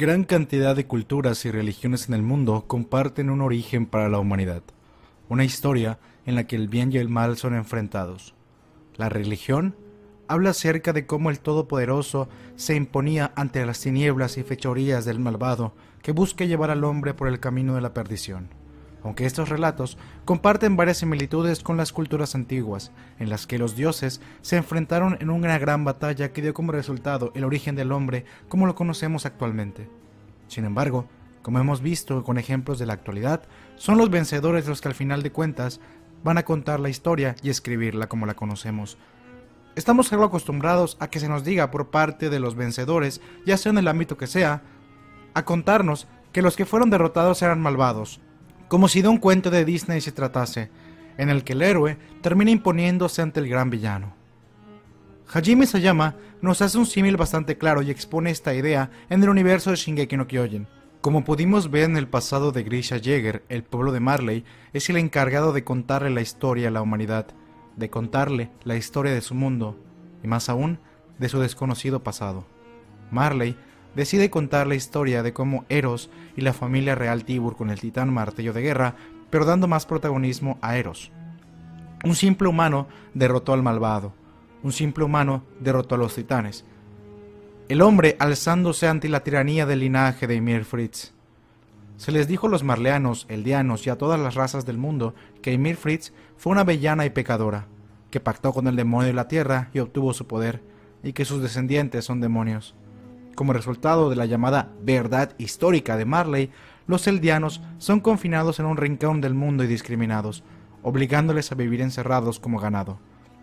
Gran cantidad de culturas y religiones en el mundo comparten un origen para la humanidad, una historia en la que el bien y el mal son enfrentados. La religión habla acerca de cómo el Todopoderoso se imponía ante las tinieblas y fechorías del malvado que busca llevar al hombre por el camino de la perdición aunque estos relatos comparten varias similitudes con las culturas antiguas, en las que los dioses se enfrentaron en una gran batalla que dio como resultado el origen del hombre como lo conocemos actualmente. Sin embargo, como hemos visto con ejemplos de la actualidad, son los vencedores los que al final de cuentas van a contar la historia y escribirla como la conocemos. Estamos algo acostumbrados a que se nos diga por parte de los vencedores, ya sea en el ámbito que sea, a contarnos que los que fueron derrotados eran malvados, como si de un cuento de Disney se tratase, en el que el héroe termina imponiéndose ante el gran villano. Hajime Sayama nos hace un símil bastante claro y expone esta idea en el universo de Shingeki no Kyojin. Como pudimos ver en el pasado de Grisha Jäger, el pueblo de Marley es el encargado de contarle la historia a la humanidad, de contarle la historia de su mundo, y más aún, de su desconocido pasado. Marley decide contar la historia de cómo Eros y la familia real Tibur con el titán martillo de guerra, pero dando más protagonismo a Eros. Un simple humano derrotó al malvado, un simple humano derrotó a los titanes. El hombre alzándose ante la tiranía del linaje de Ymir Fritz. Se les dijo a los marleanos, eldianos y a todas las razas del mundo que Ymir Fritz fue una bellana y pecadora, que pactó con el demonio de la tierra y obtuvo su poder, y que sus descendientes son demonios. Como resultado de la llamada verdad histórica de Marley, los Eldianos son confinados en un rincón del mundo y discriminados, obligándoles a vivir encerrados como ganado,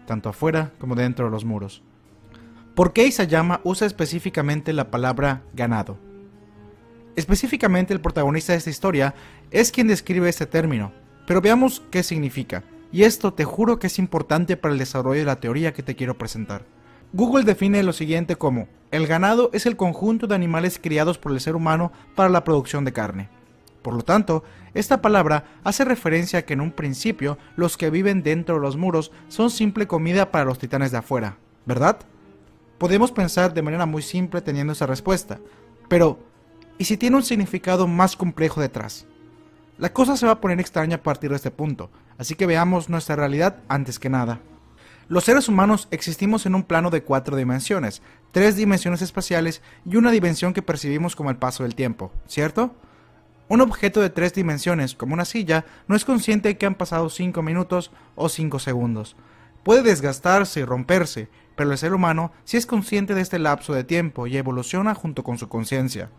tanto afuera como dentro de los muros. ¿Por qué Isayama usa específicamente la palabra ganado? Específicamente el protagonista de esta historia es quien describe este término, pero veamos qué significa, y esto te juro que es importante para el desarrollo de la teoría que te quiero presentar. Google define lo siguiente como, el ganado es el conjunto de animales criados por el ser humano para la producción de carne. Por lo tanto, esta palabra hace referencia a que en un principio los que viven dentro de los muros son simple comida para los titanes de afuera, ¿verdad? Podemos pensar de manera muy simple teniendo esa respuesta, pero ¿y si tiene un significado más complejo detrás? La cosa se va a poner extraña a partir de este punto, así que veamos nuestra realidad antes que nada. Los seres humanos existimos en un plano de cuatro dimensiones, tres dimensiones espaciales y una dimensión que percibimos como el paso del tiempo, ¿cierto? Un objeto de tres dimensiones, como una silla, no es consciente de que han pasado cinco minutos o cinco segundos. Puede desgastarse y romperse, pero el ser humano sí es consciente de este lapso de tiempo y evoluciona junto con su conciencia.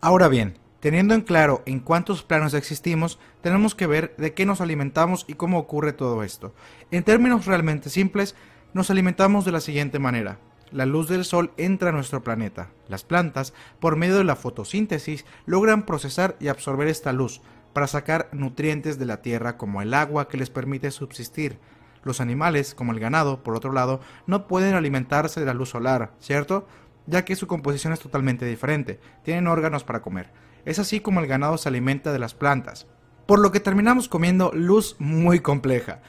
Ahora bien, Teniendo en claro en cuántos planos existimos, tenemos que ver de qué nos alimentamos y cómo ocurre todo esto. En términos realmente simples, nos alimentamos de la siguiente manera. La luz del sol entra a nuestro planeta. Las plantas, por medio de la fotosíntesis, logran procesar y absorber esta luz para sacar nutrientes de la tierra como el agua que les permite subsistir. Los animales, como el ganado, por otro lado, no pueden alimentarse de la luz solar, ¿cierto? Ya que su composición es totalmente diferente, tienen órganos para comer. Es así como el ganado se alimenta de las plantas, por lo que terminamos comiendo luz muy compleja.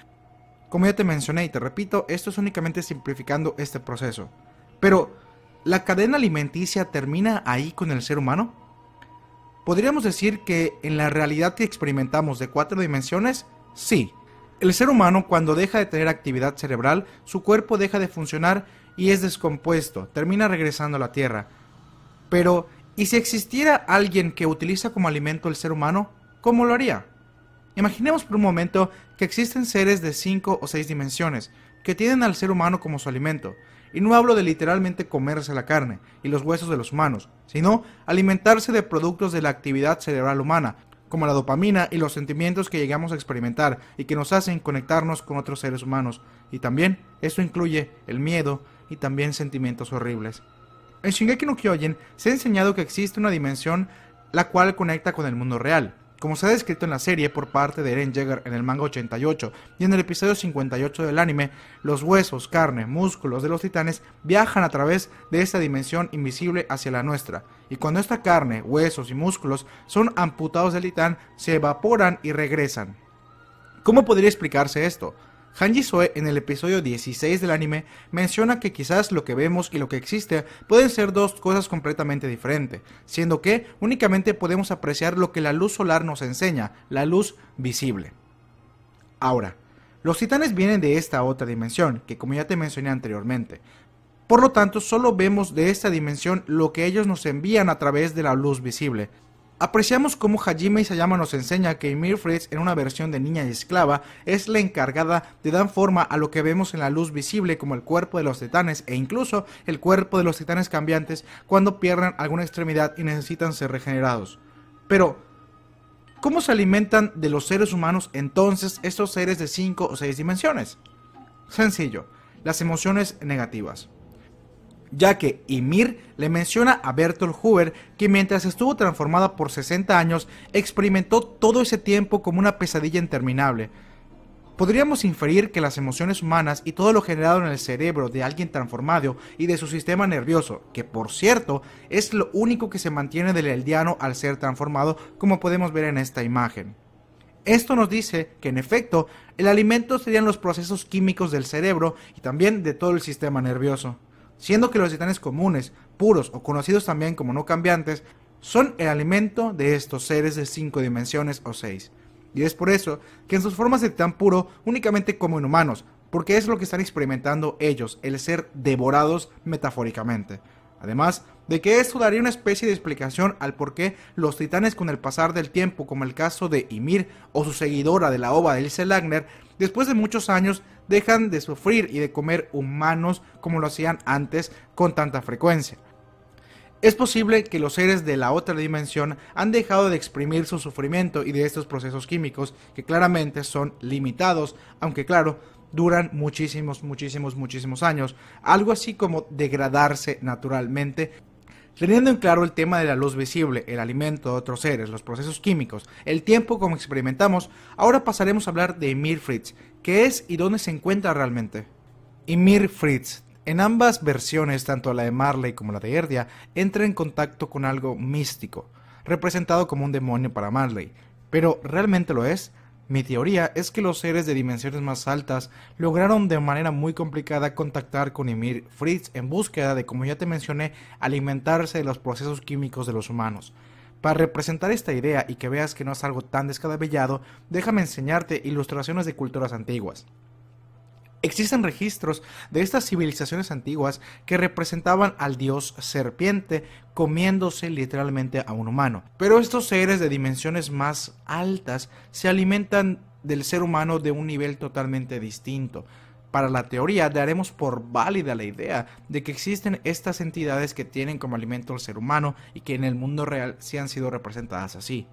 Como ya te mencioné y te repito, esto es únicamente simplificando este proceso. Pero, ¿la cadena alimenticia termina ahí con el ser humano? Podríamos decir que en la realidad que experimentamos de cuatro dimensiones, sí. El ser humano cuando deja de tener actividad cerebral, su cuerpo deja de funcionar y es descompuesto, termina regresando a la Tierra. Pero y si existiera alguien que utiliza como alimento el ser humano, ¿cómo lo haría? Imaginemos por un momento que existen seres de 5 o 6 dimensiones que tienen al ser humano como su alimento. Y no hablo de literalmente comerse la carne y los huesos de los humanos, sino alimentarse de productos de la actividad cerebral humana, como la dopamina y los sentimientos que llegamos a experimentar y que nos hacen conectarnos con otros seres humanos. Y también esto incluye el miedo y también sentimientos horribles. En Shingeki no Kyojin se ha enseñado que existe una dimensión la cual conecta con el mundo real, como se ha descrito en la serie por parte de Eren Jagger en el manga 88 y en el episodio 58 del anime, los huesos, carne, músculos de los titanes viajan a través de esta dimensión invisible hacia la nuestra, y cuando esta carne, huesos y músculos son amputados del titán, se evaporan y regresan. ¿Cómo podría explicarse esto? Hanji Soe en el episodio 16 del anime menciona que quizás lo que vemos y lo que existe pueden ser dos cosas completamente diferentes, siendo que únicamente podemos apreciar lo que la luz solar nos enseña, la luz visible. Ahora, los titanes vienen de esta otra dimensión, que como ya te mencioné anteriormente, por lo tanto, solo vemos de esta dimensión lo que ellos nos envían a través de la luz visible, Apreciamos cómo Hajime Isayama nos enseña que Emir en una versión de niña y esclava, es la encargada de dar forma a lo que vemos en la luz visible como el cuerpo de los titanes e incluso el cuerpo de los titanes cambiantes cuando pierden alguna extremidad y necesitan ser regenerados. Pero, ¿cómo se alimentan de los seres humanos entonces estos seres de 5 o 6 dimensiones? Sencillo, las emociones negativas ya que Ymir le menciona a Bertolt Hoover que mientras estuvo transformada por 60 años, experimentó todo ese tiempo como una pesadilla interminable. Podríamos inferir que las emociones humanas y todo lo generado en el cerebro de alguien transformado y de su sistema nervioso, que por cierto es lo único que se mantiene del eldiano al ser transformado como podemos ver en esta imagen. Esto nos dice que en efecto el alimento serían los procesos químicos del cerebro y también de todo el sistema nervioso siendo que los titanes comunes, puros o conocidos también como no cambiantes, son el alimento de estos seres de cinco dimensiones o seis. Y es por eso que en sus formas de titán puro únicamente como en humanos, porque es lo que están experimentando ellos, el ser devorados metafóricamente. Además de que esto daría una especie de explicación al por qué los titanes con el pasar del tiempo, como el caso de Ymir o su seguidora de la ova de Ilse Lagner, después de muchos años dejan de sufrir y de comer humanos como lo hacían antes con tanta frecuencia. Es posible que los seres de la otra dimensión han dejado de exprimir su sufrimiento y de estos procesos químicos que claramente son limitados, aunque claro, duran muchísimos, muchísimos, muchísimos años, algo así como degradarse naturalmente. Teniendo en claro el tema de la luz visible, el alimento de otros seres, los procesos químicos, el tiempo como experimentamos, ahora pasaremos a hablar de Mirfritz, qué es y dónde se encuentra realmente. Ymir Fritz, en ambas versiones, tanto la de Marley como la de Erdia, entra en contacto con algo místico, representado como un demonio para Marley. Pero ¿realmente lo es? Mi teoría es que los seres de dimensiones más altas lograron de manera muy complicada contactar con Ymir Fritz en búsqueda de, como ya te mencioné, alimentarse de los procesos químicos de los humanos. Para representar esta idea y que veas que no es algo tan descabellado, déjame enseñarte ilustraciones de culturas antiguas. Existen registros de estas civilizaciones antiguas que representaban al dios serpiente comiéndose literalmente a un humano. Pero estos seres de dimensiones más altas se alimentan del ser humano de un nivel totalmente distinto. Para la teoría daremos por válida la idea de que existen estas entidades que tienen como alimento al ser humano y que en el mundo real se han sido representadas así.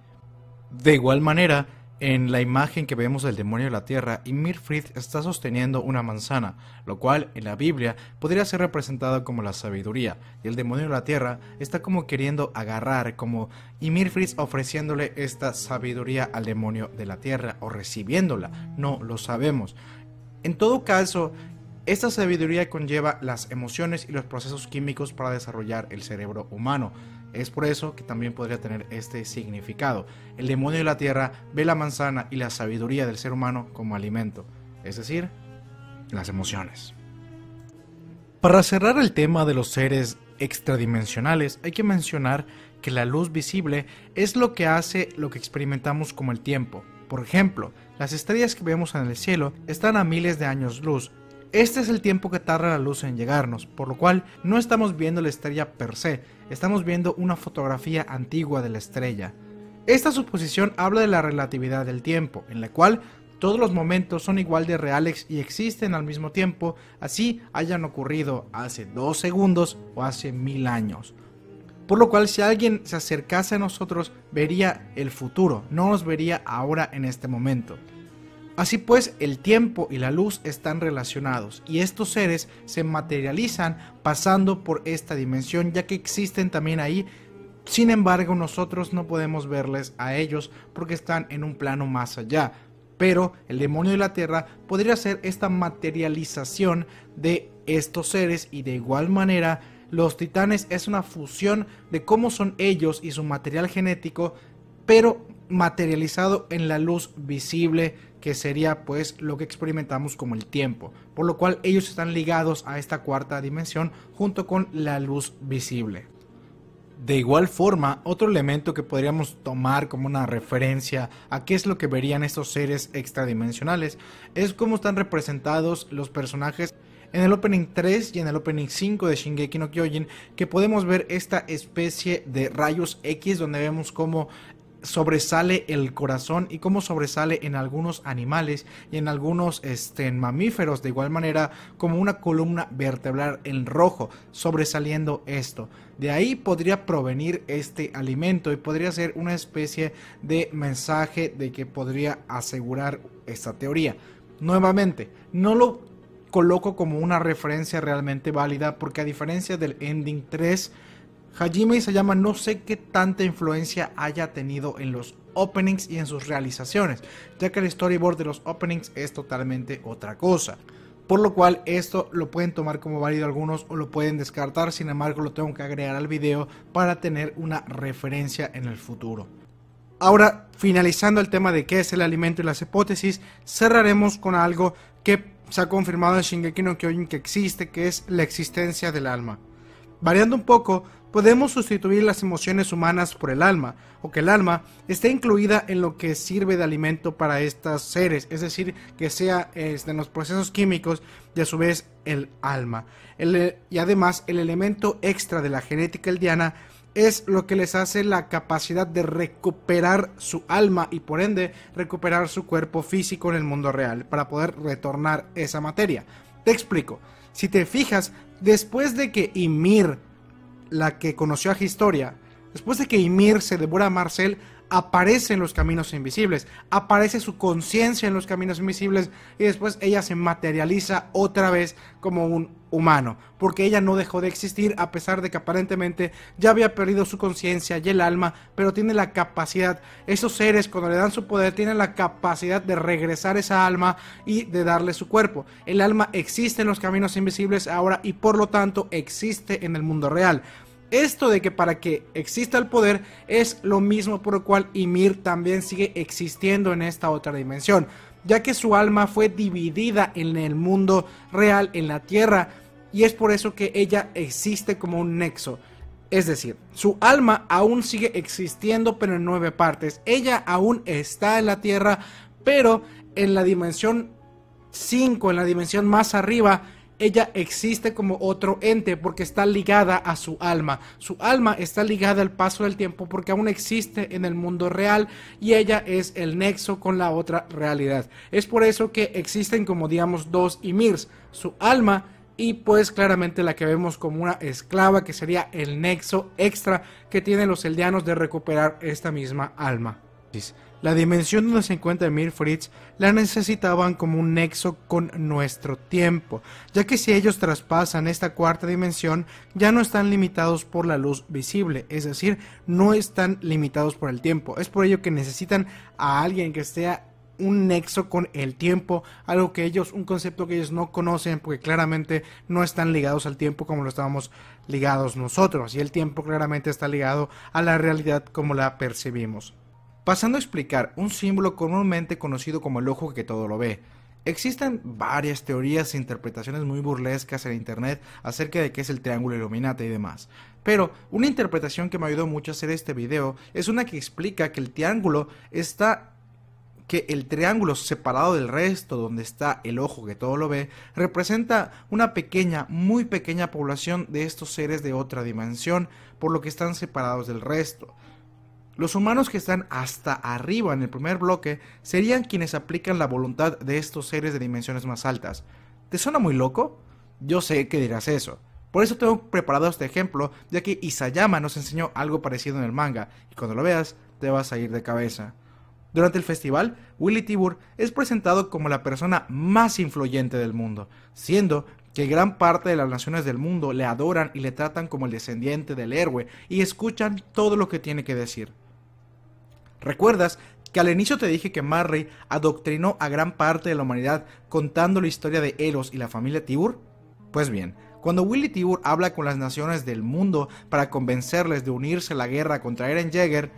De igual manera, en la imagen que vemos del demonio de la tierra, Mirfrid está sosteniendo una manzana, lo cual en la Biblia podría ser representado como la sabiduría, y el demonio de la tierra está como queriendo agarrar, como Mirfrid ofreciéndole esta sabiduría al demonio de la tierra o recibiéndola, no lo sabemos. En todo caso, esta sabiduría conlleva las emociones y los procesos químicos para desarrollar el cerebro humano. Es por eso que también podría tener este significado. El demonio de la tierra ve la manzana y la sabiduría del ser humano como alimento, es decir, las emociones. Para cerrar el tema de los seres extradimensionales, hay que mencionar que la luz visible es lo que hace lo que experimentamos como el tiempo, por ejemplo, las estrellas que vemos en el cielo están a miles de años luz. Este es el tiempo que tarda la luz en llegarnos, por lo cual no estamos viendo la estrella per se, estamos viendo una fotografía antigua de la estrella. Esta suposición habla de la relatividad del tiempo, en la cual todos los momentos son igual de reales y existen al mismo tiempo, así hayan ocurrido hace dos segundos o hace mil años. Por lo cual, si alguien se acercase a nosotros, vería el futuro, no nos vería ahora en este momento. Así pues, el tiempo y la luz están relacionados, y estos seres se materializan pasando por esta dimensión, ya que existen también ahí. Sin embargo, nosotros no podemos verles a ellos porque están en un plano más allá. Pero el demonio de la tierra podría ser esta materialización de estos seres y de igual manera los titanes es una fusión de cómo son ellos y su material genético, pero materializado en la luz visible que sería pues lo que experimentamos como el tiempo, por lo cual ellos están ligados a esta cuarta dimensión junto con la luz visible. De igual forma, otro elemento que podríamos tomar como una referencia a qué es lo que verían estos seres extradimensionales es cómo están representados los personajes en el opening 3 y en el opening 5 de Shingeki no Kyojin, que podemos ver esta especie de rayos X donde vemos cómo sobresale el corazón y cómo sobresale en algunos animales y en algunos este, mamíferos de igual manera como una columna vertebral en rojo sobresaliendo esto de ahí podría provenir este alimento y podría ser una especie de mensaje de que podría asegurar esta teoría nuevamente no lo coloco como una referencia realmente válida porque a diferencia del Ending 3, Hajime Isayama no sé qué tanta influencia haya tenido en los openings y en sus realizaciones, ya que el storyboard de los openings es totalmente otra cosa. Por lo cual esto lo pueden tomar como válido algunos o lo pueden descartar, sin embargo lo tengo que agregar al video para tener una referencia en el futuro. Ahora, finalizando el tema de qué es el alimento y las hipótesis, cerraremos con algo que se ha confirmado en Shingeki no Kyojin que existe, que es la existencia del alma. Variando un poco, podemos sustituir las emociones humanas por el alma, o que el alma esté incluida en lo que sirve de alimento para estos seres, es decir, que sea de este, los procesos químicos y a su vez el alma. y además el elemento extra de la genética eldiana es lo que les hace la capacidad de recuperar su alma y por ende recuperar su cuerpo físico en el mundo real para poder retornar esa materia. Te explico, si te fijas, después de que Ymir, la que conoció a Historia, Después de que Ymir se devora a Marcel, en los caminos invisibles, aparece su conciencia en los caminos invisibles y después ella se materializa otra vez como un humano, porque ella no dejó de existir a pesar de que aparentemente ya había perdido su conciencia y el alma, pero tiene la capacidad, esos seres cuando le dan su poder tienen la capacidad de regresar esa alma y de darle su cuerpo. El alma existe en los caminos invisibles ahora y por lo tanto existe en el mundo real. Esto de que para que exista el poder es lo mismo por lo cual Ymir también sigue existiendo en esta otra dimensión, ya que su alma fue dividida en el mundo real, en la tierra, y es por eso que ella existe como un nexo. Es decir, su alma aún sigue existiendo pero en nueve partes. Ella aún está en la tierra, pero en la dimensión 5, en la dimensión más arriba, ella existe como otro ente porque está ligada a su alma. Su alma está ligada al paso del tiempo porque aún existe en el mundo real y ella es el nexo con la otra realidad. Es por eso que existen como digamos dos Mirs, su alma y pues claramente la que vemos como una esclava que sería el nexo extra que tienen los eldianos de recuperar esta misma alma. La dimensión donde se encuentra Emir Fritz la necesitaban como un nexo con nuestro tiempo, ya que si ellos traspasan esta cuarta dimensión, ya no están limitados por la luz visible, es decir, no están limitados por el tiempo. Es por ello que necesitan a alguien que sea un nexo con el tiempo, algo que ellos, un concepto que ellos no conocen porque claramente no están ligados al tiempo como lo estábamos ligados nosotros y el tiempo claramente está ligado a la realidad como la percibimos pasando a explicar un símbolo comúnmente conocido como el ojo que todo lo ve. Existen varias teorías e interpretaciones muy burlescas en internet acerca de qué es el triángulo iluminata y demás. Pero una interpretación que me ayudó mucho a hacer este video es una que explica que el triángulo está que el triángulo separado del resto, donde está el ojo que todo lo ve, representa una pequeña, muy pequeña población de estos seres de otra dimensión, por lo que están separados del resto. Los humanos que están hasta arriba en el primer bloque serían quienes aplican la voluntad de estos seres de dimensiones más altas. ¿Te suena muy loco? Yo sé que dirás eso. Por eso tengo preparado este ejemplo, ya que Isayama nos enseñó algo parecido en el manga, y cuando lo veas, te vas a ir de cabeza. Durante el festival, Willy Tibur es presentado como la persona más influyente del mundo, siendo que gran parte de las naciones del mundo le adoran y le tratan como el descendiente del héroe y escuchan todo lo que tiene que decir. ¿Recuerdas que al inicio te dije que Marray adoctrinó a gran parte de la humanidad contando la historia de Eros y la familia Tibur? Pues bien, cuando Willy Tibur habla con las naciones del mundo para convencerles de unirse a la guerra contra Eren Jaeger,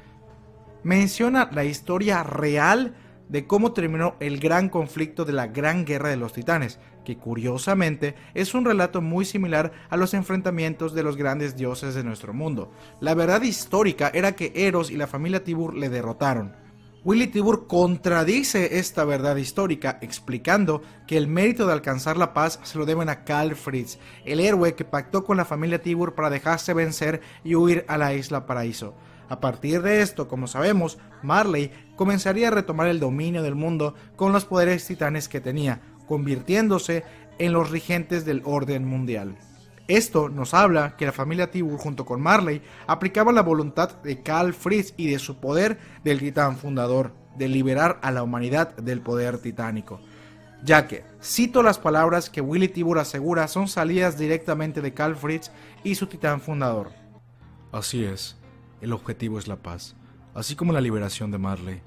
menciona la historia real de cómo terminó el gran conflicto de la Gran Guerra de los Titanes, que curiosamente es un relato muy similar a los enfrentamientos de los grandes dioses de nuestro mundo. La verdad histórica era que Eros y la familia Tibur le derrotaron. Willy Tibur contradice esta verdad histórica explicando que el mérito de alcanzar la paz se lo deben a Karl Fritz, el héroe que pactó con la familia Tibur para dejarse vencer y huir a la isla Paraíso. A partir de esto, como sabemos, Marley comenzaría a retomar el dominio del mundo con los poderes titanes que tenía, convirtiéndose en los regentes del orden mundial. Esto nos habla que la familia Tibur junto con Marley aplicaba la voluntad de Carl Fritz y de su poder del titán fundador de liberar a la humanidad del poder titánico. Ya que, cito las palabras que Willy Tibur asegura son salidas directamente de Carl Fritz y su titán fundador. Así es, el objetivo es la paz, así como la liberación de Marley.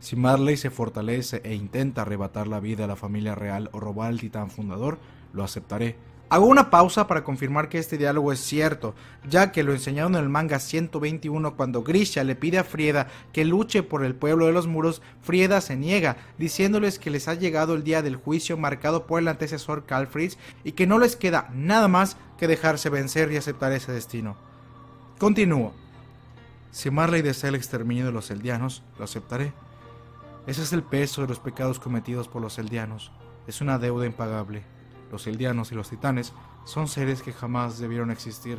Si Marley se fortalece e intenta arrebatar la vida a la familia real o robar al titán fundador, lo aceptaré. Hago una pausa para confirmar que este diálogo es cierto, ya que lo enseñaron en el manga 121 cuando Grisha le pide a Frieda que luche por el pueblo de los muros, Frieda se niega, diciéndoles que les ha llegado el día del juicio marcado por el antecesor Calfriz y que no les queda nada más que dejarse vencer y aceptar ese destino. Continúo. Si Marley desea el exterminio de los Eldianos, lo aceptaré. Ese es el peso de los pecados cometidos por los Eldianos. Es una deuda impagable. Los Eldianos y los Titanes son seres que jamás debieron existir.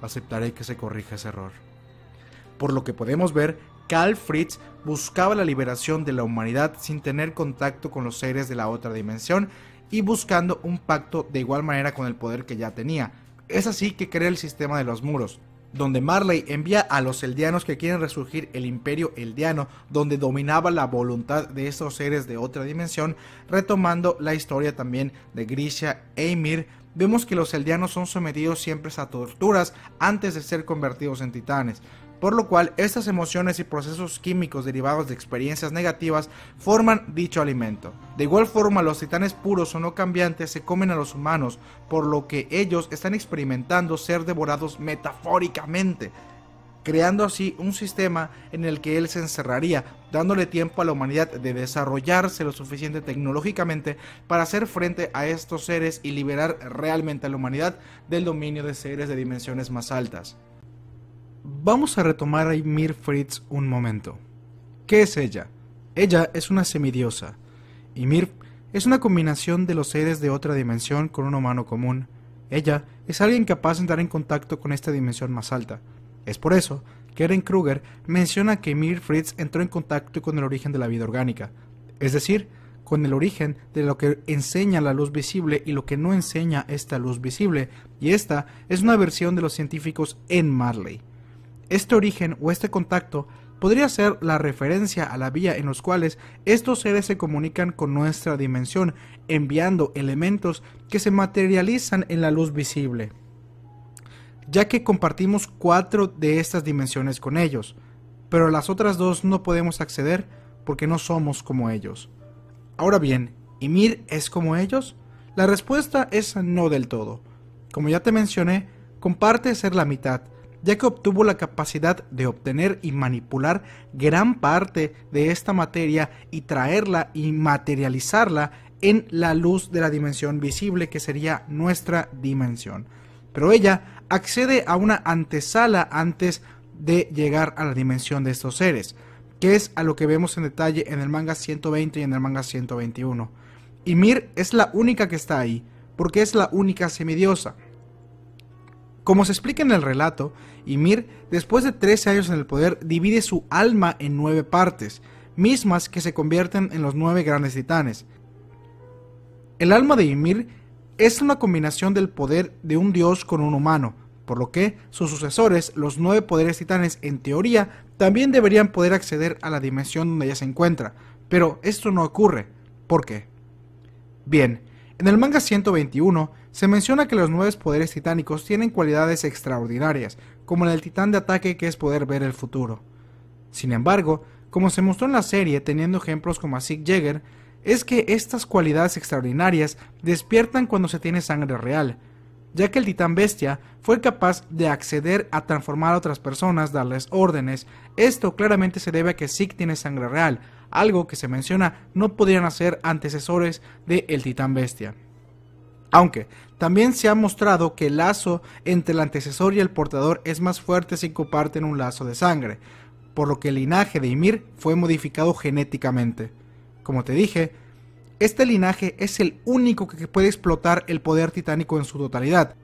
Aceptaré que se corrija ese error. Por lo que podemos ver, Carl Fritz buscaba la liberación de la humanidad sin tener contacto con los seres de la otra dimensión y buscando un pacto de igual manera con el poder que ya tenía. Es así que crea el sistema de los muros, donde Marley envía a los eldianos que quieren resurgir el imperio eldiano, donde dominaba la voluntad de estos seres de otra dimensión, retomando la historia también de Grisha e Ymir, vemos que los eldianos son sometidos siempre a torturas antes de ser convertidos en titanes por lo cual estas emociones y procesos químicos derivados de experiencias negativas forman dicho alimento. De igual forma, los titanes puros o no cambiantes se comen a los humanos, por lo que ellos están experimentando ser devorados metafóricamente, creando así un sistema en el que él se encerraría, dándole tiempo a la humanidad de desarrollarse lo suficiente tecnológicamente para hacer frente a estos seres y liberar realmente a la humanidad del dominio de seres de dimensiones más altas. Vamos a retomar a Ymir Fritz un momento. ¿Qué es ella? Ella es una semidiosa. Ymir es una combinación de los seres de otra dimensión con un humano común. Ella es alguien capaz de entrar en contacto con esta dimensión más alta. Es por eso que Eren Kruger menciona que Ymir Fritz entró en contacto con el origen de la vida orgánica, es decir, con el origen de lo que enseña la luz visible y lo que no enseña esta luz visible, y esta es una versión de los científicos en Marley. Este origen o este contacto podría ser la referencia a la vía en los cuales estos seres se comunican con nuestra dimensión, enviando elementos que se materializan en la luz visible, ya que compartimos cuatro de estas dimensiones con ellos, pero las otras dos no podemos acceder porque no somos como ellos. Ahora bien, ¿Ymir es como ellos? La respuesta es no del todo. Como ya te mencioné, comparte ser la mitad, ya que obtuvo la capacidad de obtener y manipular gran parte de esta materia y traerla y materializarla en la luz de la dimensión visible que sería nuestra dimensión. Pero ella accede a una antesala antes de llegar a la dimensión de estos seres, que es a lo que vemos en detalle en el manga 120 y en el manga 121. Y Mir es la única que está ahí, porque es la única semidiosa. Como se explica en el relato, Ymir, después de 13 años en el poder, divide su alma en nueve partes, mismas que se convierten en los nueve grandes titanes. El alma de Ymir es una combinación del poder de un dios con un humano, por lo que sus sucesores, los nueve poderes titanes, en teoría, también deberían poder acceder a la dimensión donde ella se encuentra, pero esto no ocurre. ¿Por qué? Bien, en el manga 121, se menciona que los nueve poderes titánicos tienen cualidades extraordinarias, como la del titán de ataque que es poder ver el futuro. Sin embargo, como se mostró en la serie teniendo ejemplos como a Sig Jagger, es que estas cualidades extraordinarias despiertan cuando se tiene sangre real, ya que el titán bestia fue capaz de acceder a transformar a otras personas, darles órdenes. Esto claramente se debe a que Sig tiene sangre real, algo que se menciona no podrían hacer antecesores de el titán bestia. Aunque también se ha mostrado que el lazo entre el antecesor y el portador es más fuerte si comparten un lazo de sangre, por lo que el linaje de Ymir fue modificado genéticamente. Como te dije, este linaje es el único que puede explotar el poder titánico en su totalidad.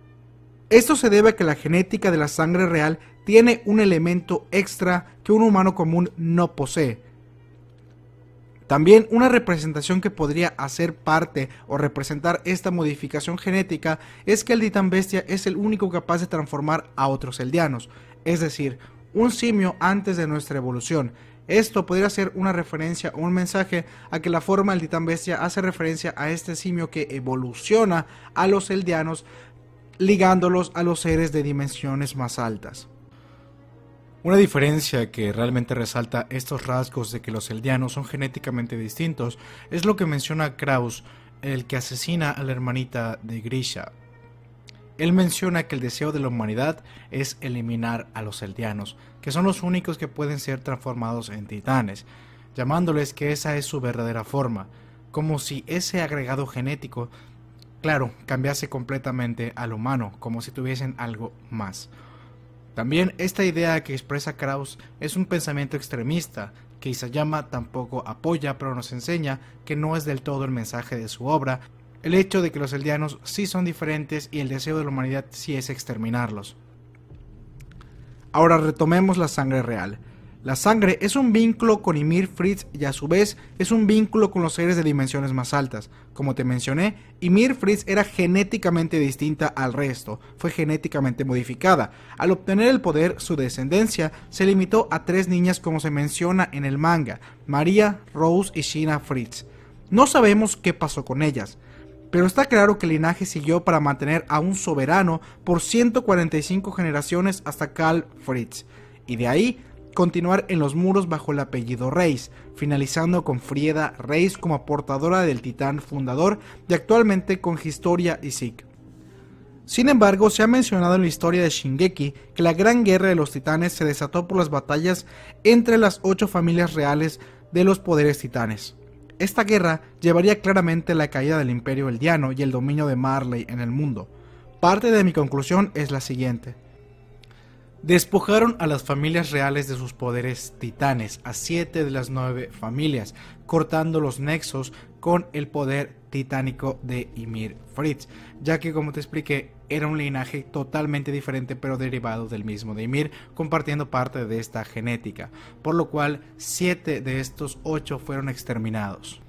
Esto se debe a que la genética de la sangre real tiene un elemento extra que un humano común no posee, también una representación que podría hacer parte o representar esta modificación genética es que el titán bestia es el único capaz de transformar a otros eldianos, es decir, un simio antes de nuestra evolución. Esto podría ser una referencia o un mensaje a que la forma del titán bestia hace referencia a este simio que evoluciona a los eldianos ligándolos a los seres de dimensiones más altas. Una diferencia que realmente resalta estos rasgos de que los eldianos son genéticamente distintos es lo que menciona Kraus, el que asesina a la hermanita de Grisha. Él menciona que el deseo de la humanidad es eliminar a los eldianos, que son los únicos que pueden ser transformados en titanes, llamándoles que esa es su verdadera forma, como si ese agregado genético, claro, cambiase completamente al humano, como si tuviesen algo más. También esta idea que expresa Krauss es un pensamiento extremista, que Isayama tampoco apoya, pero nos enseña que no es del todo el mensaje de su obra, el hecho de que los Eldianos sí son diferentes y el deseo de la humanidad sí es exterminarlos. Ahora retomemos la sangre real. La sangre es un vínculo con Ymir Fritz y a su vez es un vínculo con los seres de dimensiones más altas. Como te mencioné, Ymir Fritz era genéticamente distinta al resto, fue genéticamente modificada. Al obtener el poder, su descendencia se limitó a tres niñas como se menciona en el manga, María, Rose y Sheena Fritz. No sabemos qué pasó con ellas, pero está claro que el linaje siguió para mantener a un soberano por 145 generaciones hasta Karl Fritz, y de ahí continuar en los muros bajo el apellido Reis, finalizando con Frieda Reis como portadora del titán fundador y actualmente con Historia y Zeke. Sin embargo, se ha mencionado en la historia de Shingeki que la gran guerra de los titanes se desató por las batallas entre las ocho familias reales de los poderes titanes. Esta guerra llevaría claramente la caída del imperio eldiano y el dominio de Marley en el mundo. Parte de mi conclusión es la siguiente. Despojaron a las familias reales de sus poderes titanes, a siete de las nueve familias, cortando los nexos con el poder titánico de Ymir Fritz, ya que como te expliqué, era un linaje totalmente diferente pero derivado del mismo de Ymir, compartiendo parte de esta genética, por lo cual siete de estos ocho fueron exterminados.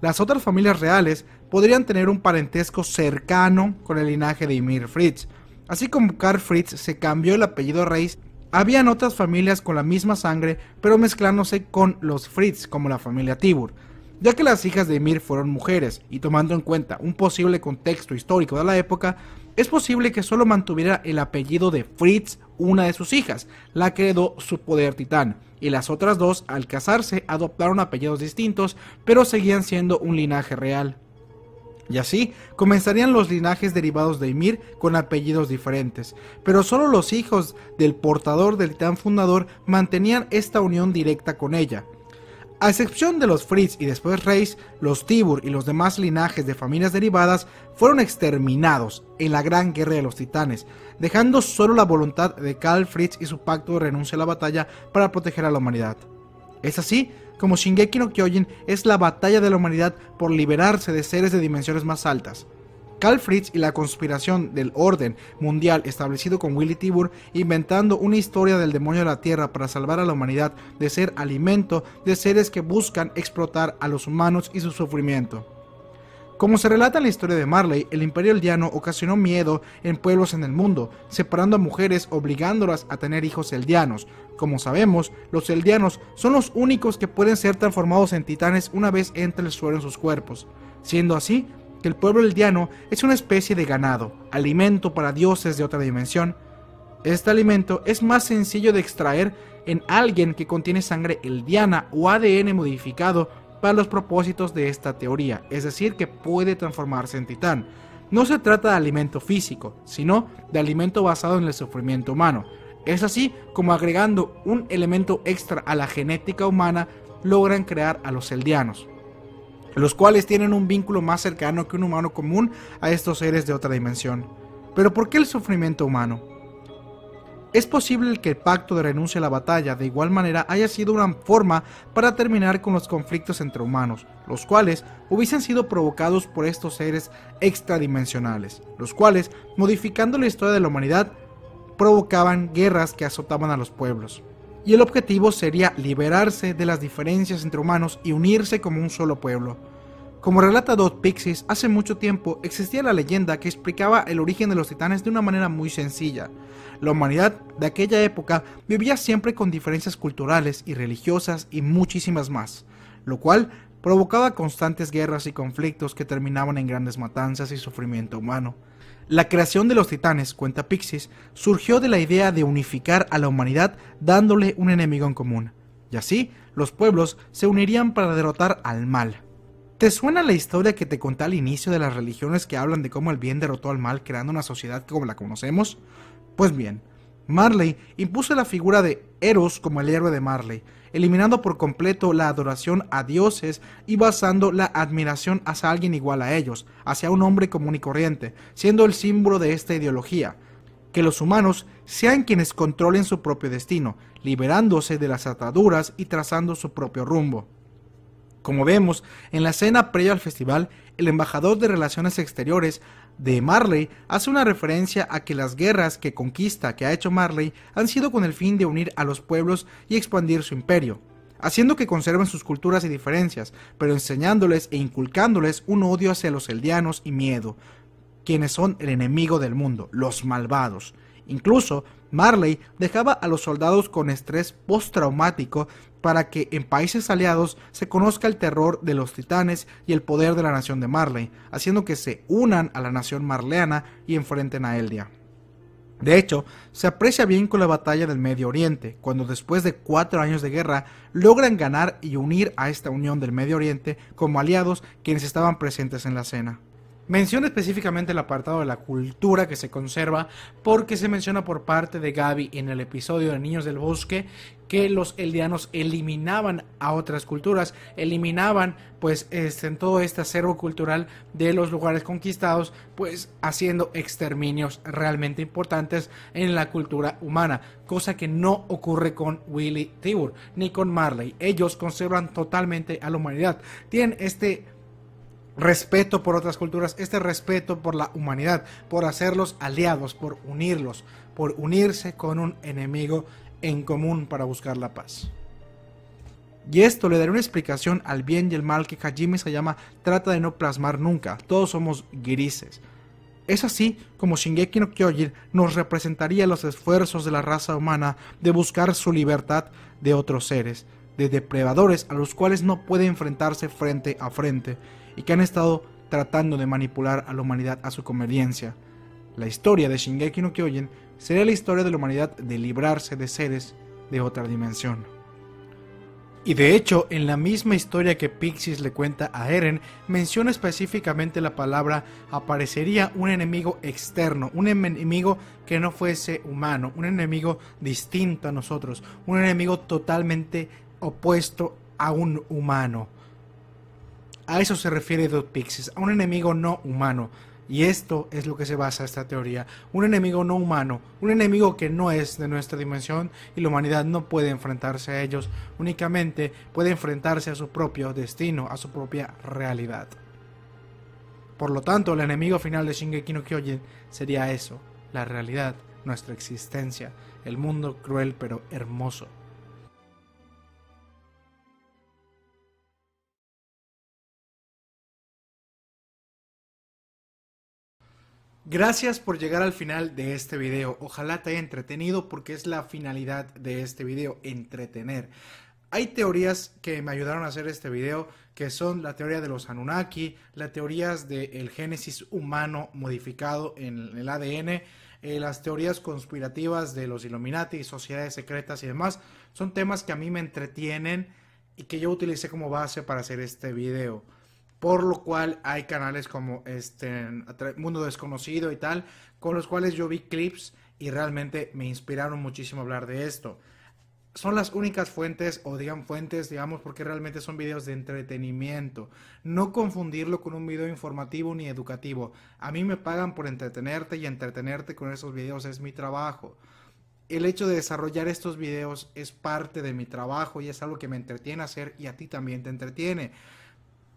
Las otras familias reales podrían tener un parentesco cercano con el linaje de Ymir Fritz, Así como Carl Fritz se cambió el apellido Reis, habían otras familias con la misma sangre, pero mezclándose con los Fritz, como la familia Tibur. Ya que las hijas de Emir fueron mujeres, y tomando en cuenta un posible contexto histórico de la época, es posible que solo mantuviera el apellido de Fritz una de sus hijas, la que heredó su poder titán, y las otras dos, al casarse, adoptaron apellidos distintos, pero seguían siendo un linaje real y así comenzarían los linajes derivados de Ymir con apellidos diferentes, pero solo los hijos del portador del titán fundador mantenían esta unión directa con ella. A excepción de los Fritz y después Reis, los Tibur y los demás linajes de familias derivadas fueron exterminados en la Gran Guerra de los Titanes, dejando solo la voluntad de Karl Fritz y su pacto de renuncia a la batalla para proteger a la humanidad. Es así como Shingeki no Kyojin es la batalla de la humanidad por liberarse de seres de dimensiones más altas. Carl y la conspiración del orden mundial establecido con Willy Tibur inventando una historia del demonio de la Tierra para salvar a la humanidad de ser alimento de seres que buscan explotar a los humanos y su sufrimiento. Como se relata en la historia de Marley, el imperio eldiano ocasionó miedo en pueblos en el mundo, separando a mujeres obligándolas a tener hijos eldianos. Como sabemos, los eldianos son los únicos que pueden ser transformados en titanes una vez entre el suelo en sus cuerpos, siendo así que el pueblo eldiano es una especie de ganado, alimento para dioses de otra dimensión. Este alimento es más sencillo de extraer en alguien que contiene sangre eldiana o ADN modificado para los propósitos de esta teoría, es decir, que puede transformarse en titán. No se trata de alimento físico, sino de alimento basado en el sufrimiento humano. Es así como agregando un elemento extra a la genética humana logran crear a los celdianos, los cuales tienen un vínculo más cercano que un humano común a estos seres de otra dimensión. Pero ¿por qué el sufrimiento humano? Es posible que el pacto de renuncia a la batalla de igual manera haya sido una forma para terminar con los conflictos entre humanos, los cuales hubiesen sido provocados por estos seres extradimensionales, los cuales, modificando la historia de la humanidad, provocaban guerras que azotaban a los pueblos. Y el objetivo sería liberarse de las diferencias entre humanos y unirse como un solo pueblo. Como relata Dot Pixis, hace mucho tiempo existía la leyenda que explicaba el origen de los titanes de una manera muy sencilla. La humanidad de aquella época vivía siempre con diferencias culturales y religiosas y muchísimas más, lo cual provocaba constantes guerras y conflictos que terminaban en grandes matanzas y sufrimiento humano. La creación de los titanes, cuenta Pixis, surgió de la idea de unificar a la humanidad dándole un enemigo en común, y así los pueblos se unirían para derrotar al mal. ¿Te suena la historia que te conté al inicio de las religiones que hablan de cómo el bien derrotó al mal creando una sociedad como la conocemos? Pues bien, Marley impuso la figura de Eros como el héroe de Marley, eliminando por completo la adoración a dioses y basando la admiración hacia alguien igual a ellos, hacia un hombre común y corriente, siendo el símbolo de esta ideología, que los humanos sean quienes controlen su propio destino, liberándose de las ataduras y trazando su propio rumbo. Como vemos, en la escena previa al festival, el embajador de Relaciones Exteriores de Marley hace una referencia a que las guerras que conquista que ha hecho Marley han sido con el fin de unir a los pueblos y expandir su imperio, haciendo que conserven sus culturas y diferencias, pero enseñándoles e inculcándoles un odio hacia los eldianos y miedo, quienes son el enemigo del mundo, los malvados. Incluso, Marley dejaba a los soldados con estrés postraumático para que en países aliados se conozca el terror de los titanes y el poder de la nación de Marley, haciendo que se unan a la nación marleana y enfrenten a Eldia. De hecho, se aprecia bien con la batalla del Medio Oriente, cuando después de cuatro años de guerra logran ganar y unir a esta unión del Medio Oriente como aliados quienes estaban presentes en la cena. Menciona específicamente el apartado de la cultura que se conserva porque se menciona por parte de Gabi en el episodio de Niños del Bosque que los eldianos eliminaban a otras culturas, eliminaban pues este, en todo este acervo cultural de los lugares conquistados, pues haciendo exterminios realmente importantes en la cultura humana, cosa que no ocurre con Willy Tibur ni con Marley. Ellos conservan totalmente a la humanidad. Tienen este respeto por otras culturas, este respeto por la humanidad, por hacerlos aliados, por unirlos, por unirse con un enemigo en común para buscar la paz. Y esto le dará una explicación al bien y el mal que Hajime Sayama trata de no plasmar nunca. Todos somos grises. Es así como Shingeki no Kyojin nos representaría los esfuerzos de la raza humana de buscar su libertad de otros seres, de depredadores a los cuales no puede enfrentarse frente a frente, y que han estado tratando de manipular a la humanidad a su conveniencia. La historia de Shingeki no Kyojin sería la historia de la humanidad de librarse de seres de otra dimensión. Y de hecho, en la misma historia que Pixis le cuenta a Eren, menciona específicamente la palabra aparecería un enemigo externo, un enemigo que no fuese humano, un enemigo distinto a nosotros, un enemigo totalmente opuesto a un humano. A eso se refiere Dot Pixies, a un enemigo no humano. Y esto es lo que se basa esta teoría. Un enemigo no humano, un enemigo que no es de nuestra dimensión y la humanidad no puede enfrentarse a ellos, únicamente puede enfrentarse a su propio destino, a su propia realidad. Por lo tanto, el enemigo final de Shingeki no Kyojin sería eso, la realidad, nuestra existencia, el mundo cruel pero hermoso. Gracias por llegar al final de este video. Ojalá te haya entretenido porque es la finalidad de este video, entretener. Hay teorías que me ayudaron a hacer este video, que son la teoría de los Anunnaki, las teorías del génesis humano modificado en el ADN, eh, las teorías conspirativas de los Illuminati, sociedades secretas y demás. Son temas que a mí me entretienen y que yo utilicé como base para hacer este video por lo cual hay canales como este Mundo Desconocido y tal, con los cuales yo vi clips y realmente me inspiraron muchísimo a hablar de esto. Son las únicas fuentes, o digan fuentes, digamos, porque realmente son videos de entretenimiento. No confundirlo con un video informativo ni educativo. A mí me pagan por entretenerte y entretenerte con esos videos es mi trabajo el hecho de desarrollar estos videos es parte de mi trabajo y es algo que me entretiene hacer y a ti también te entretiene.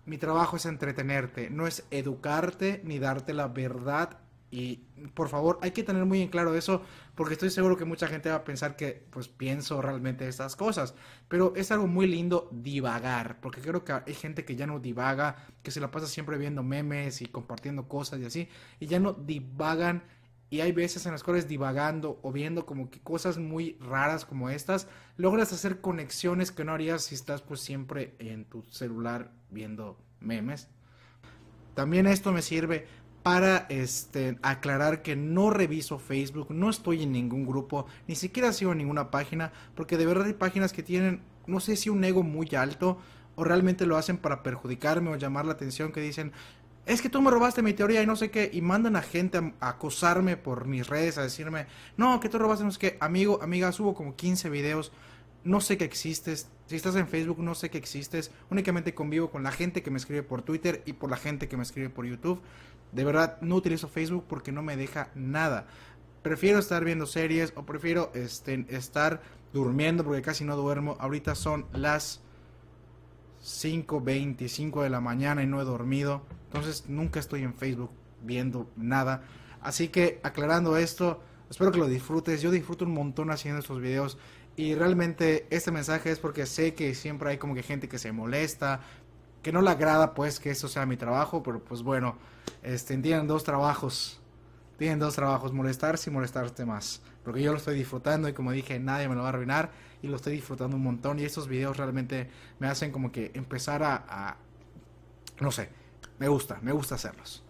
Mi trabajo es entretenerte, no es educarte ni darte la verdad. Y por favor, hay que tener muy en claro eso, porque estoy seguro que mucha gente va a pensar que pues pienso realmente estas cosas. Pero es algo muy lindo divagar, porque creo que hay gente que ya no divaga, que se la pasa siempre viendo memes y compartiendo cosas y así, y ya no divagan y hay veces en las cuales divagando o viendo como que cosas muy raras como estas, logras hacer conexiones que no harías si estás pues siempre en tu celular viendo memes. También esto me sirve para este, aclarar que no reviso Facebook, no estoy en ningún grupo, ni siquiera sigo en ninguna página, porque de verdad hay páginas que tienen, no sé si un ego muy alto, o realmente lo hacen para perjudicarme o llamar la atención, que dicen, es que tú me robaste mi teoría y no sé qué, y mandan a gente a, acosarme por mis redes, a decirme, no, que tú robaste, no sé qué, amigo, amiga, subo como 15 videos, no sé que existes, si estás en Facebook, no sé que existes, únicamente convivo con la gente que me escribe por Twitter y por la gente que me escribe por YouTube, de verdad no utilizo Facebook porque no me deja nada, prefiero estar viendo series o prefiero este, estar durmiendo porque casi no duermo, ahorita son las... 5, de la mañana y no he dormido. Entonces nunca estoy en Facebook viendo nada. Así que aclarando esto, espero que lo disfrutes. Yo disfruto un montón haciendo estos videos. Y realmente este mensaje es porque sé que siempre hay como que gente que se molesta, que no le agrada pues que esto sea mi trabajo, pero pues bueno, este, tienen dos trabajos. Tienen dos trabajos, molestar y molestarte más. Porque yo lo estoy disfrutando y como dije, nadie me lo va a arruinar y lo estoy disfrutando un montón. Y estos videos realmente me hacen como que empezar a, a no sé, me gusta, me gusta hacerlos.